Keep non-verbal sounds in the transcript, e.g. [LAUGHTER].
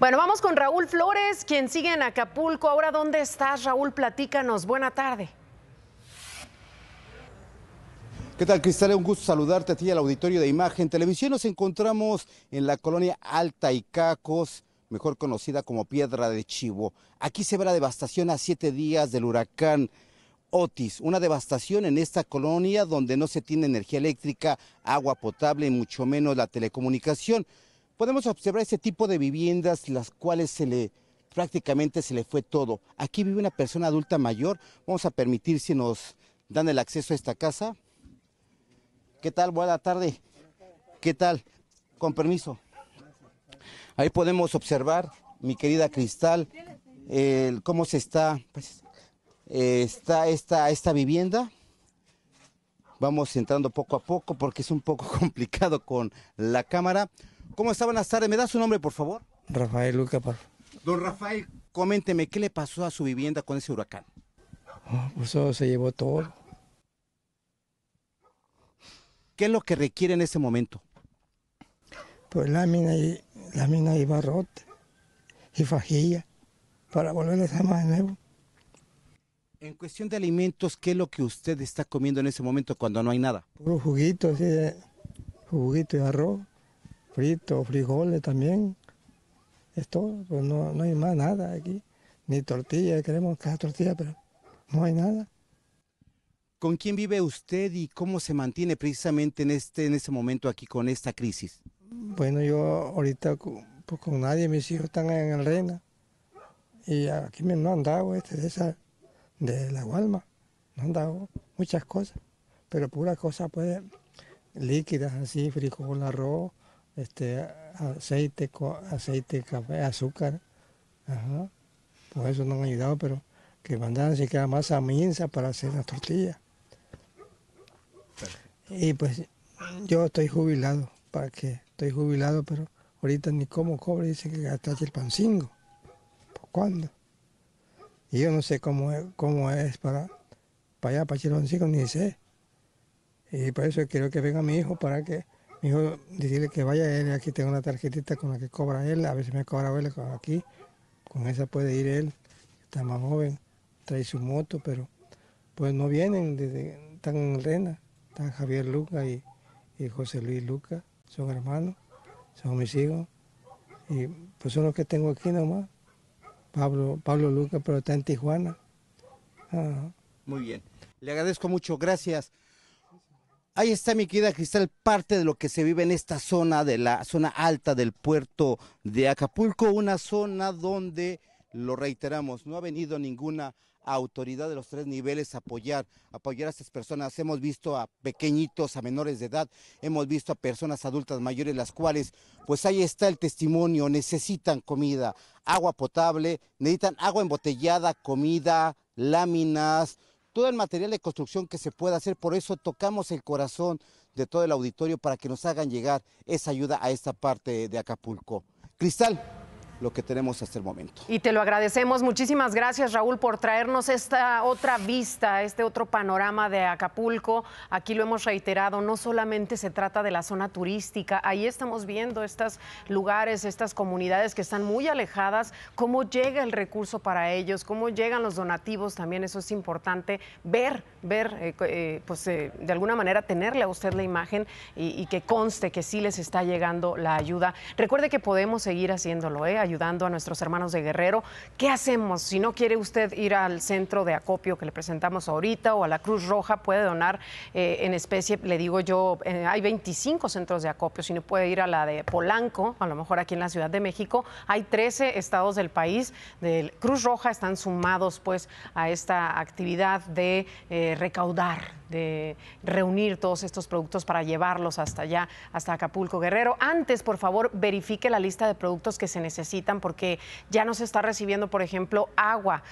Bueno, vamos con Raúl Flores, quien sigue en Acapulco. Ahora, ¿dónde estás, Raúl? Platícanos. Buena tarde. ¿Qué tal, Cristal? Un gusto saludarte a ti y al auditorio de Imagen Televisión. Nos encontramos en la colonia Alta y Cacos, mejor conocida como Piedra de Chivo. Aquí se ve la devastación a siete días del huracán Otis, una devastación en esta colonia donde no se tiene energía eléctrica, agua potable y mucho menos la telecomunicación podemos observar ese tipo de viviendas, las cuales se le prácticamente se le fue todo. Aquí vive una persona adulta mayor. Vamos a permitir si nos dan el acceso a esta casa. ¿Qué tal? Buena tarde. ¿Qué tal? Con permiso. Ahí podemos observar, mi querida Cristal, cómo se está, pues, eh, está esta vivienda. Vamos entrando poco a poco porque es un poco [LAUGHS] complicado con la cámara. ¿Cómo está? Buenas tardes. ¿Me da su nombre, por favor? Rafael Luca, Don Rafael, coménteme, ¿qué le pasó a su vivienda con ese huracán? Oh, pues se llevó todo. ¿Qué es lo que requiere en ese momento? Pues lámina y, lámina y barrote y fajilla para volver a hacer más de nuevo. En cuestión de alimentos, ¿qué es lo que usted está comiendo en ese momento cuando no hay nada? Un juguito, así juguito y arroz fritos, frijoles también. Es todo, pues no, hay más nada aquí. Ni tortilla, queremos cada tortilla, pero no hay nada. ¿Con quién vive usted y cómo se mantiene precisamente en este, en este momento aquí con esta crisis? Bueno, yo ahorita pues, con nadie, mis hijos están en el Reina. Y aquí me no han dado este, de, esa, de la Gualma, no han dado muchas cosas, pero puras cosas pues líquidas así, frijol, arroz, este, aceite, aceite, café, azúcar. por eso no me ha ayudado, pero que si siquiera masa minsa para hacer las tortillas. Y pues yo estoy jubilado, para que estoy jubilado, pero ahorita ni cómo cobre, dice que hasta el pancingo. ¿Por cuándo? Y yo no sé cómo es, cómo es para, para allá, para pancingo, ni sé. Y por eso quiero que venga mi hijo para que mi hijo, decirle que vaya él, aquí tengo una tarjetita con la que cobra él, a veces me cobra él aquí, con esa puede ir él, está más joven, trae su moto, pero pues no vienen, desde, están en Rena, están Javier Luca y, José Luis Luca, son hermanos, son mis hijos, y pues son los que tengo aquí nomás, Pablo, Pablo Luca, pero está en Tijuana. Muy bien, le agradezco mucho, gracias. Ahí está mi querida Cristal, parte de lo que se vive en esta zona, de la zona alta del puerto de Acapulco, una zona donde, lo reiteramos, no ha venido ninguna autoridad de los tres niveles apoyar, apoyar a estas personas. Hemos visto a pequeñitos, a menores de edad, hemos visto a personas adultas mayores, las cuales, pues ahí está el testimonio, necesitan comida, agua potable, necesitan agua embotellada, comida, láminas, todo el material de construcción que se pueda hacer. Por eso tocamos el corazón de todo el auditorio para que nos hagan llegar esa ayuda a esta parte de Acapulco. Cristal lo que tenemos hasta el momento. Y te lo agradecemos. Muchísimas gracias, Raúl, por traernos esta otra vista, este otro panorama de Acapulco. Aquí lo hemos reiterado, no solamente se trata de la zona turística, ahí estamos viendo estos lugares, estas comunidades que están muy alejadas, cómo llega el recurso para ellos, cómo llegan los donativos, también eso es importante ver, ver, eh, eh, pues eh, de alguna manera tenerle a usted la imagen y, y, que conste que sí les está llegando la ayuda. Recuerde que podemos seguir haciéndolo, ¿eh? ayudando a nuestros hermanos de Guerrero. ¿Qué hacemos? Si no quiere usted ir al centro de acopio que le presentamos ahorita o a la Cruz Roja, puede donar eh, en especie, le digo yo, eh, hay 25 centros de acopio, si no puede ir a la de Polanco, a lo mejor aquí en la Ciudad de México, hay 13 estados del país de Cruz Roja, están sumados pues a esta actividad de eh, recaudar de reunir todos estos productos para llevarlos hasta allá, hasta Acapulco Guerrero. Antes, por favor, verifique la lista de productos que se necesitan porque ya no se está recibiendo, por ejemplo, agua